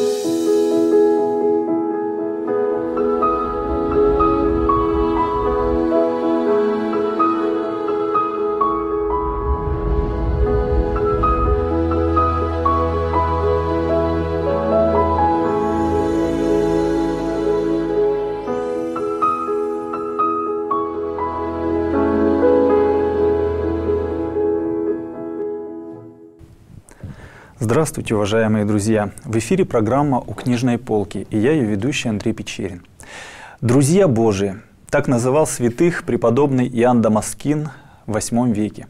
Thank you. Здравствуйте, уважаемые друзья! В эфире программа «У книжной полки» и я ее ведущий Андрей Печерин. «Друзья Божии» – так называл святых преподобный Иоанн Дамаскин в VIII веке.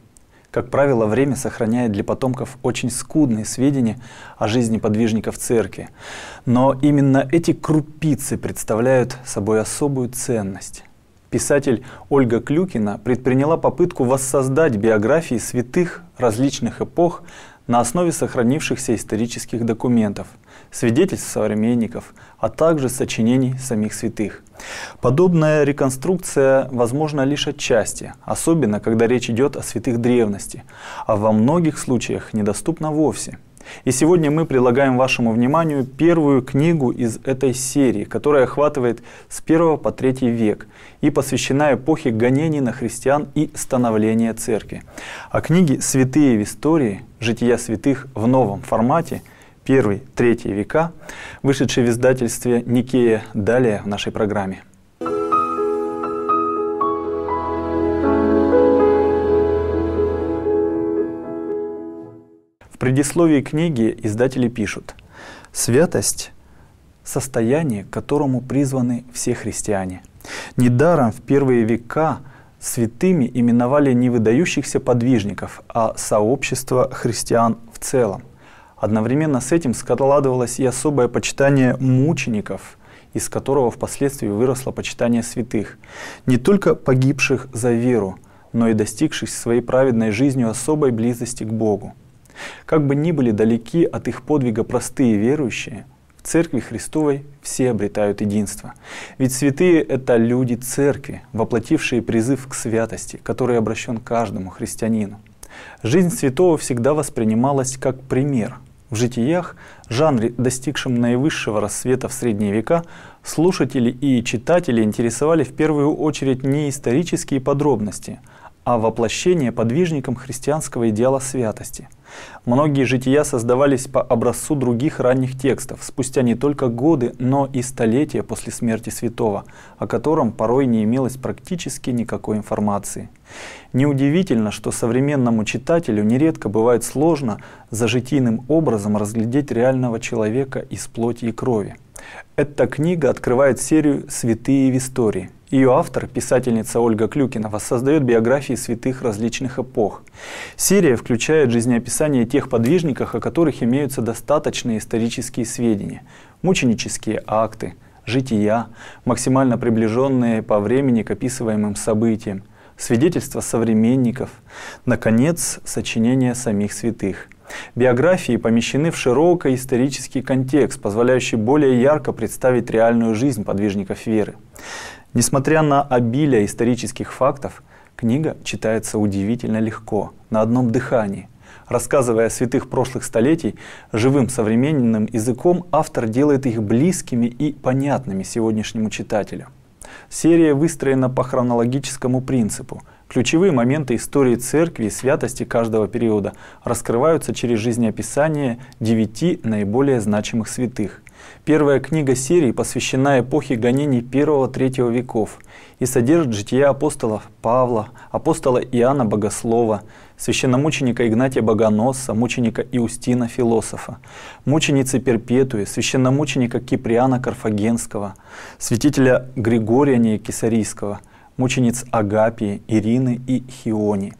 Как правило, время сохраняет для потомков очень скудные сведения о жизни подвижников церкви. Но именно эти крупицы представляют собой особую ценность. Писатель Ольга Клюкина предприняла попытку воссоздать биографии святых различных эпох на основе сохранившихся исторических документов, свидетельств современников, а также сочинений самих святых. Подобная реконструкция возможна лишь отчасти, особенно когда речь идет о святых древности, а во многих случаях недоступна вовсе – и сегодня мы предлагаем вашему вниманию первую книгу из этой серии, которая охватывает с 1 по 3 век и посвящена эпохе гонений на христиан и становления церкви. О а книге «Святые в истории. Жития святых в новом формате» первый-третий века, вышедший в издательстве Никея далее в нашей программе. предисловии книги издатели пишут «Святость — состояние, к которому призваны все христиане. Недаром в первые века святыми именовали не выдающихся подвижников, а сообщество христиан в целом. Одновременно с этим складывалось и особое почитание мучеников, из которого впоследствии выросло почитание святых, не только погибших за веру, но и достигших своей праведной жизнью особой близости к Богу. Как бы ни были далеки от их подвига простые верующие, в Церкви Христовой все обретают единство. Ведь святые — это люди Церкви, воплотившие призыв к святости, который обращен каждому христианину. Жизнь святого всегда воспринималась как пример. В житиях, жанре, достигшем наивысшего рассвета в средние века, слушатели и читатели интересовали в первую очередь не исторические подробности — а воплощение подвижником христианского идеала святости. Многие жития создавались по образцу других ранних текстов, спустя не только годы, но и столетия после смерти святого, о котором порой не имелось практически никакой информации. Неудивительно, что современному читателю нередко бывает сложно за житийным образом разглядеть реального человека из плоти и крови. Эта книга открывает серию «Святые в истории», ее автор, писательница Ольга Клюкина, воссоздает биографии святых различных эпох. Серия включает жизнеописание тех подвижников, о которых имеются достаточные исторические сведения, мученические акты, жития, максимально приближенные по времени к описываемым событиям, свидетельства современников, наконец, сочинения самих святых – Биографии помещены в широкий исторический контекст, позволяющий более ярко представить реальную жизнь подвижников веры. Несмотря на обилие исторических фактов, книга читается удивительно легко, на одном дыхании. Рассказывая о святых прошлых столетий, живым современным языком автор делает их близкими и понятными сегодняшнему читателю. Серия выстроена по хронологическому принципу. Ключевые моменты истории церкви и святости каждого периода раскрываются через жизнеописание девяти наиболее значимых святых. Первая книга серии посвящена эпохе гонений первого-третьего веков и содержит жития апостолов Павла, апостола Иоанна Богослова, священномученика Игнатия Богоносца, мученика Иустина Философа, мученицы Перпетуи, священномученика Киприана Карфагенского, святителя Григория Неекисарийского, мучениц Агапии, Ирины и Хиони.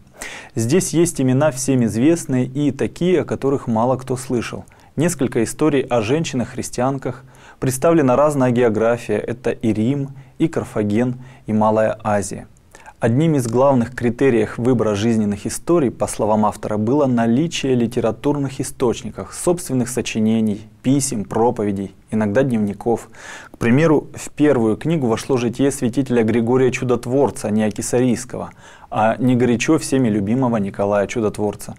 Здесь есть имена всем известные и такие, о которых мало кто слышал – Несколько историй о женщинах-христианках, представлена разная география – это и Рим, и Карфаген, и Малая Азия. Одним из главных критериев выбора жизненных историй, по словам автора, было наличие литературных источников, собственных сочинений писем, проповедей, иногда дневников. К примеру, в первую книгу вошло житие святителя Григория Чудотворца, а не Неокисарийского, а не горячо всеми любимого Николая Чудотворца.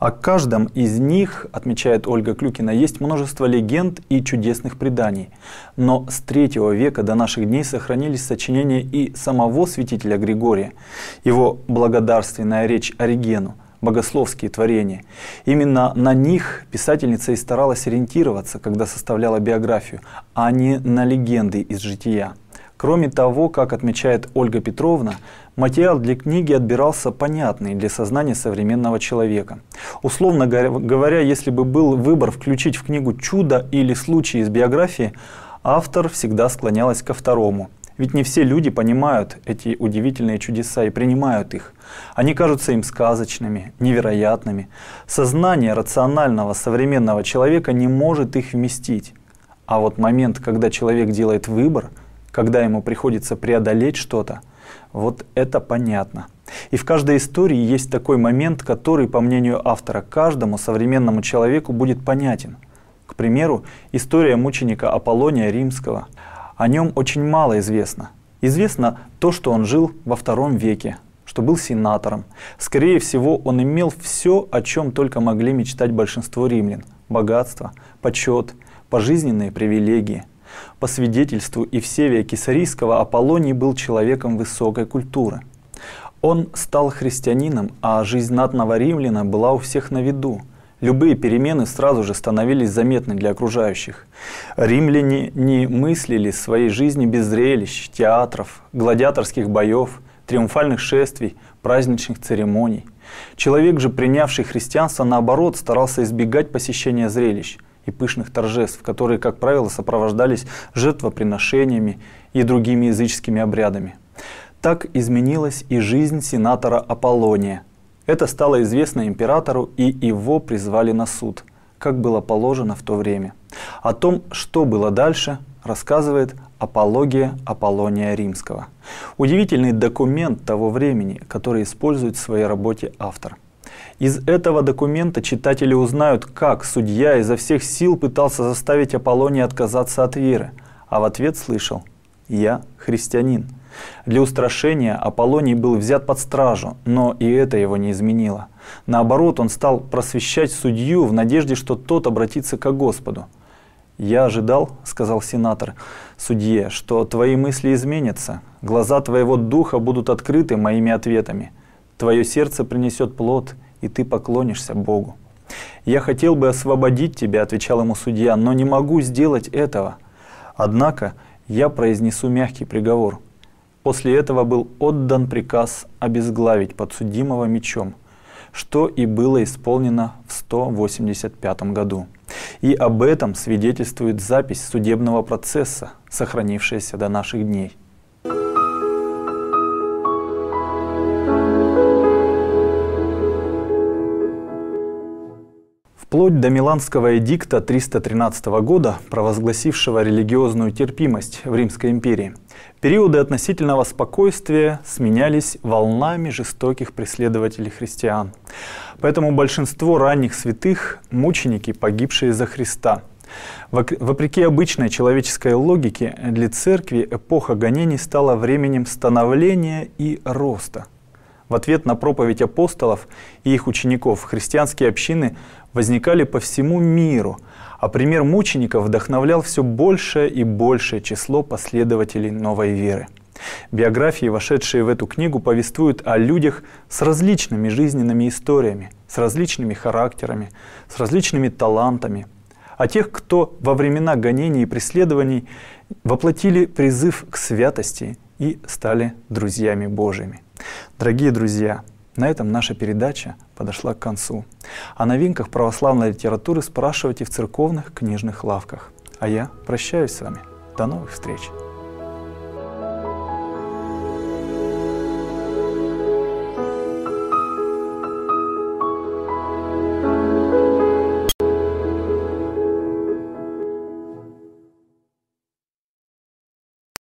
О каждом из них, отмечает Ольга Клюкина, есть множество легенд и чудесных преданий. Но с третьего века до наших дней сохранились сочинения и самого святителя Григория, его благодарственная речь Оригену – богословские творения. Именно на них писательница и старалась ориентироваться, когда составляла биографию, а не на легенды из жития. Кроме того, как отмечает Ольга Петровна, материал для книги отбирался понятный для сознания современного человека. Условно говоря, если бы был выбор включить в книгу чудо или случай из биографии, автор всегда склонялась ко второму – ведь не все люди понимают эти удивительные чудеса и принимают их. Они кажутся им сказочными, невероятными. Сознание рационального современного человека не может их вместить. А вот момент, когда человек делает выбор, когда ему приходится преодолеть что-то, вот это понятно. И в каждой истории есть такой момент, который, по мнению автора, каждому современному человеку будет понятен. К примеру, история мученика Аполлония Римского – о нем очень мало известно. Известно то, что он жил во втором веке, что был сенатором. Скорее всего, он имел все, о чем только могли мечтать большинство римлян. Богатство, почет, пожизненные привилегии. По свидетельству Евсевия Кесарийского, Аполлоний был человеком высокой культуры. Он стал христианином, а жизнь знатного римляна была у всех на виду – Любые перемены сразу же становились заметны для окружающих. Римляне не мыслили своей жизни без зрелищ, театров, гладиаторских боев, триумфальных шествий, праздничных церемоний. Человек же, принявший христианство, наоборот, старался избегать посещения зрелищ и пышных торжеств, которые, как правило, сопровождались жертвоприношениями и другими языческими обрядами. Так изменилась и жизнь сенатора Аполлония – это стало известно императору, и его призвали на суд, как было положено в то время. О том, что было дальше, рассказывает «Апология Аполлония Римского». Удивительный документ того времени, который использует в своей работе автор. Из этого документа читатели узнают, как судья изо всех сил пытался заставить Аполлония отказаться от веры, а в ответ слышал «Я христианин». Для устрашения Аполлоний был взят под стражу, но и это его не изменило. Наоборот, он стал просвещать судью в надежде, что тот обратится к Господу. «Я ожидал, — сказал сенатор, — судье, что твои мысли изменятся, глаза твоего духа будут открыты моими ответами, твое сердце принесет плод, и ты поклонишься Богу». «Я хотел бы освободить тебя», — отвечал ему судья, — «но не могу сделать этого. Однако я произнесу мягкий приговор. После этого был отдан приказ обезглавить подсудимого мечом, что и было исполнено в 185 году. И об этом свидетельствует запись судебного процесса, сохранившаяся до наших дней – вплоть до Миланского эдикта 313 года, провозгласившего религиозную терпимость в Римской империи. Периоды относительного спокойствия сменялись волнами жестоких преследователей христиан. Поэтому большинство ранних святых – мученики, погибшие за Христа. Вопреки обычной человеческой логике, для церкви эпоха гонений стала временем становления и роста – в ответ на проповедь апостолов и их учеников христианские общины возникали по всему миру, а пример мучеников вдохновлял все большее и большее число последователей новой веры. Биографии, вошедшие в эту книгу, повествуют о людях с различными жизненными историями, с различными характерами, с различными талантами, о тех, кто во времена гонений и преследований воплотили призыв к святости и стали друзьями Божьими. Дорогие друзья, на этом наша передача подошла к концу. О новинках православной литературы спрашивайте в церковных книжных лавках. А я прощаюсь с вами. До новых встреч!